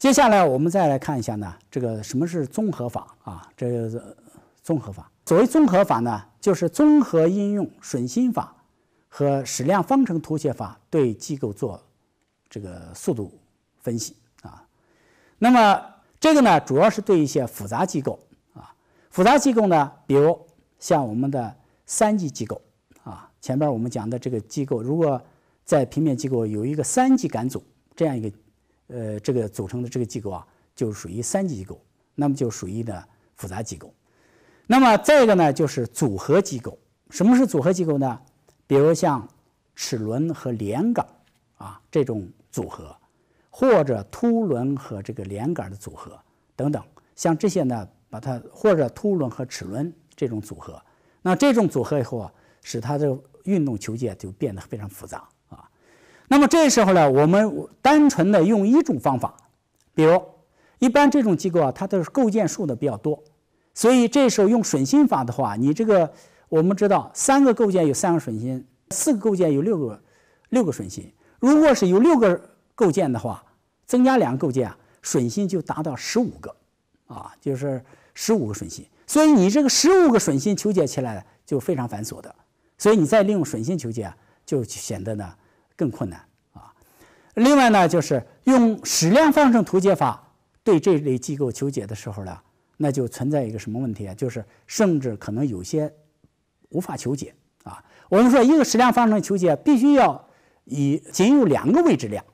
接下来我们再来看一下呢，这个什么是综合法啊？这个综合法，所谓综合法呢，就是综合应用瞬心法和矢量方程图解法对机构做这个速度分析啊。那么这个呢，主要是对一些复杂机构啊，复杂机构呢，比如像我们的三级机构啊，前面我们讲的这个机构，如果在平面机构有一个三级杆组这样一个。呃，这个组成的这个机构啊，就属于三级机构，那么就属于呢复杂机构。那么再一个呢，就是组合机构。什么是组合机构呢？比如像齿轮和连杆啊这种组合，或者凸轮和这个连杆的组合等等，像这些呢，把它或者凸轮和齿轮这种组合，那这种组合以后啊，使它的运动球界就变得非常复杂。那么这时候呢，我们单纯的用一种方法，比如一般这种机构啊，它的构建数的比较多，所以这时候用瞬心法的话，你这个我们知道三个构件有三个瞬心，四个构件有六个六个瞬心。如果是有六个构件的话，增加两个构件，瞬心就达到十五个，啊，就是十五个瞬心。所以你这个十五个瞬心求解起来就非常繁琐的，所以你再利用瞬心求解就显得呢更困难。另外呢，就是用矢量方程图解法对这类机构求解的时候呢，那就存在一个什么问题啊？就是甚至可能有些无法求解啊。我们说一个矢量方程求解必须要以仅有两个未知量，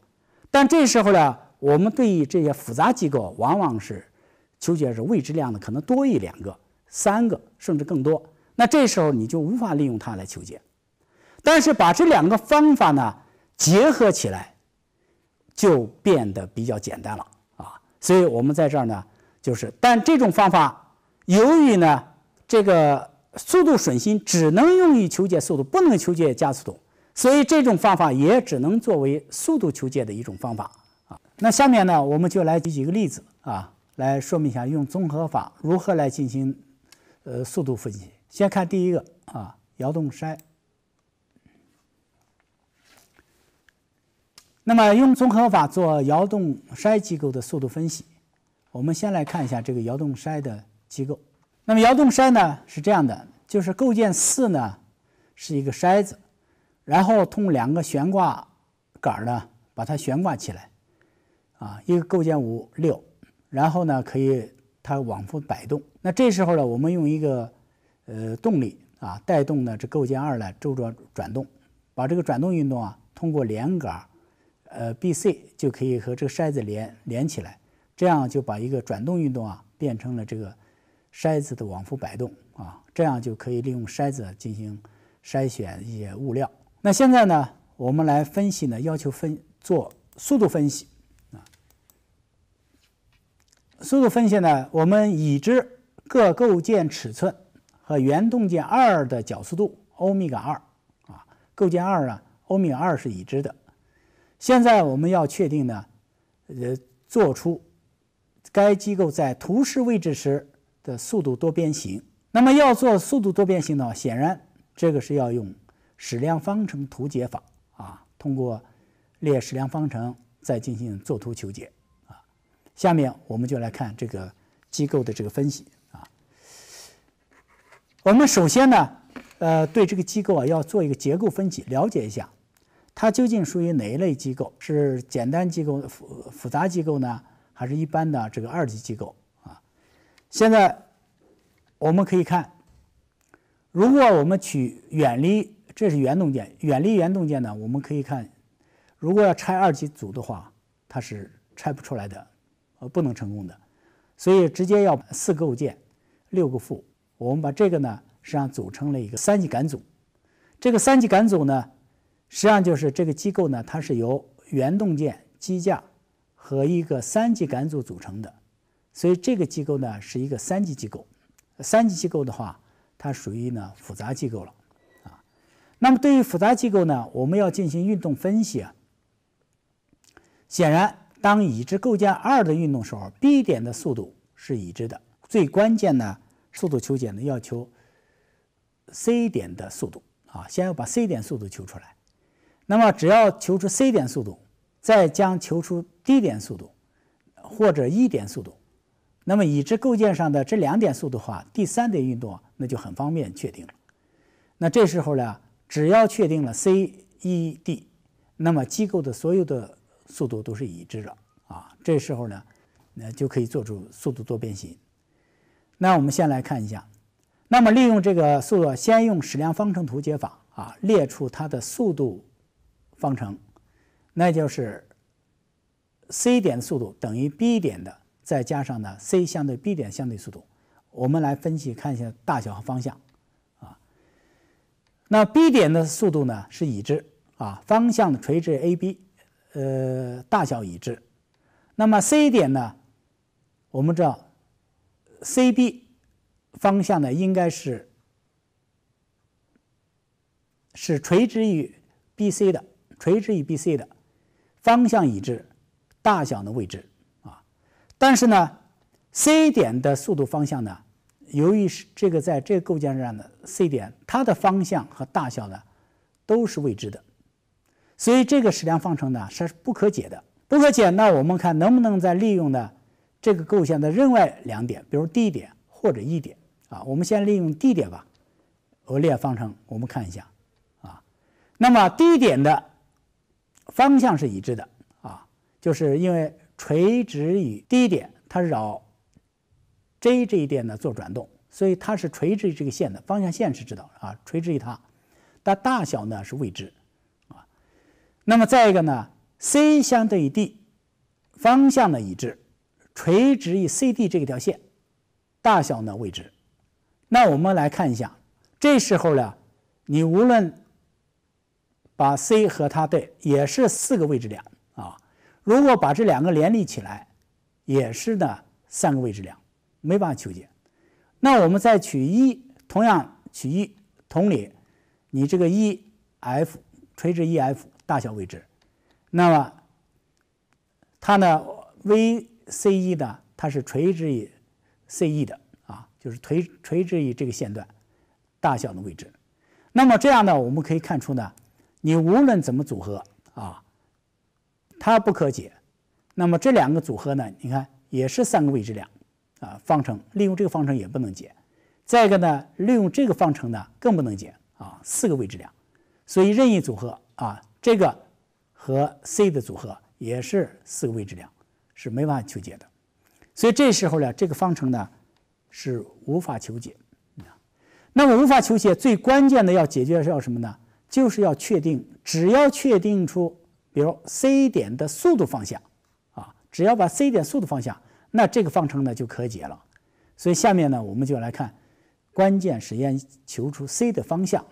但这时候呢，我们对于这些复杂机构，往往是求解是未知量的可能多一两个、三个甚至更多。那这时候你就无法利用它来求解。但是把这两个方法呢结合起来。就变得比较简单了啊，所以我们在这儿呢，就是，但这种方法由于呢这个速度瞬心只能用于求解速度，不能求解加速度，所以这种方法也只能作为速度求解的一种方法啊。那下面呢，我们就来举几个例子啊，来说明一下用综合法如何来进行呃速度分析。先看第一个啊，摇动筛。那么用综合法做摇动筛机构的速度分析，我们先来看一下这个摇动筛的机构。那么摇动筛呢是这样的，就是构件四呢是一个筛子，然后通过两个悬挂杆呢把它悬挂起来，啊，一个构件五六，然后呢可以它往复摆动。那这时候呢，我们用一个呃动力啊带动呢这构件二呢周转转动，把这个转动运动啊通过连杆。呃，B、C 就可以和这个筛子连连起来，这样就把一个转动运动啊变成了这个筛子的往复摆动啊，这样就可以利用筛子进行筛选一些物料。那现在呢，我们来分析呢，要求分做速度分析啊。速度分析呢，我们已知各构件尺寸和原动件二的角速度欧米伽二啊，构件二呢，欧米伽二是已知的。现在我们要确定呢，呃，做出该机构在图示位置时的速度多边形。那么要做速度多边形呢，显然这个是要用矢量方程图解法啊，通过列矢量方程再进行作图求解啊。下面我们就来看这个机构的这个分析啊。我们首先呢，呃，对这个机构啊要做一个结构分析，了解一下。它究竟属于哪一类机构？是简单机构、复复杂机构呢，还是一般的这个二级机构啊？现在我们可以看，如果我们取远离，这是原动件，远离原动件呢，我们可以看，如果要拆二级组的话，它是拆不出来的，呃，不能成功的，所以直接要四个构件，六个副，我们把这个呢实际上组成了一个三级杆组，这个三级杆组呢。实际上就是这个机构呢，它是由原动件、机架和一个三级杆组组成的，所以这个机构呢是一个三级机构。三级机构的话，它属于呢复杂机构了啊。那么对于复杂机构呢，我们要进行运动分析啊。显然，当已知构件二的运动时候，B 点的速度是已知的。最关键的，速度求解呢，要求 C 点的速度啊。先要把 C 点速度求出来。那么只要求出 C 点速度，再将求出 D 点速度，或者 E 点速度，那么已知构件上的这两点速度的话，第三点运动那就很方便确定了。那这时候呢，只要确定了 C、E、D，那么机构的所有的速度都是已知的啊。这时候呢，那就可以做出速度多边形。那我们先来看一下，那么利用这个速度，先用矢量方程图解法啊，列出它的速度。方程，那就是 C 点的速度等于 B 点的再加上呢 C 相对 B 点相对速度。我们来分析看一下大小和方向，啊，那 B 点的速度呢是已知啊，方向的垂直 AB，呃，大小已知。那么 C 点呢，我们知道 CB 方向呢应该是是垂直于 BC 的。垂直于 BC 的方向已知，大小呢未知啊。但是呢，C 点的速度方向呢，由于是这个在这个构件上的 C 点，它的方向和大小呢都是未知的，所以这个矢量方程呢它是不可解的。不可解，那我们看能不能再利用呢这个构件的另外两点，比如 D 点或者 E 点啊。我们先利用 D 点吧。我列方程，我们看一下啊。那么 D 点的。方向是一致的啊，就是因为垂直于 D 点，它绕 J 这一点呢做转动，所以它是垂直于这个线的方向线是知道啊，垂直于它，但大小呢是未知啊。那么再一个呢，C 相对于 D 方向呢一致，垂直于 CD 这一条线，大小呢未知。那我们来看一下，这时候呢，你无论把 c 和它对也是四个未知量啊，如果把这两个联立起来，也是呢三个未知量，没办法求解。那我们再取一，同样取一，同理，你这个 ef 垂直 ef，大小未知。那么，它呢 vc e 呢，它是垂直于 ce 的啊，就是垂垂直于这个线段，大小的位置。那么这样呢，我们可以看出呢。你无论怎么组合啊，它不可解。那么这两个组合呢？你看也是三个未知量，啊，方程利用这个方程也不能解。再一个呢，利用这个方程呢更不能解啊，四个未知量。所以任意组合啊，这个和 c 的组合也是四个未知量，是没办法求解的。所以这时候呢，这个方程呢是无法求解。那么无法求解，最关键的要解决的是要什么呢？就是要确定，只要确定出，比如 C 点的速度方向，啊，只要把 C 点速度方向，那这个方程呢就可解了。所以下面呢，我们就来看关键实验，求出 C 的方向。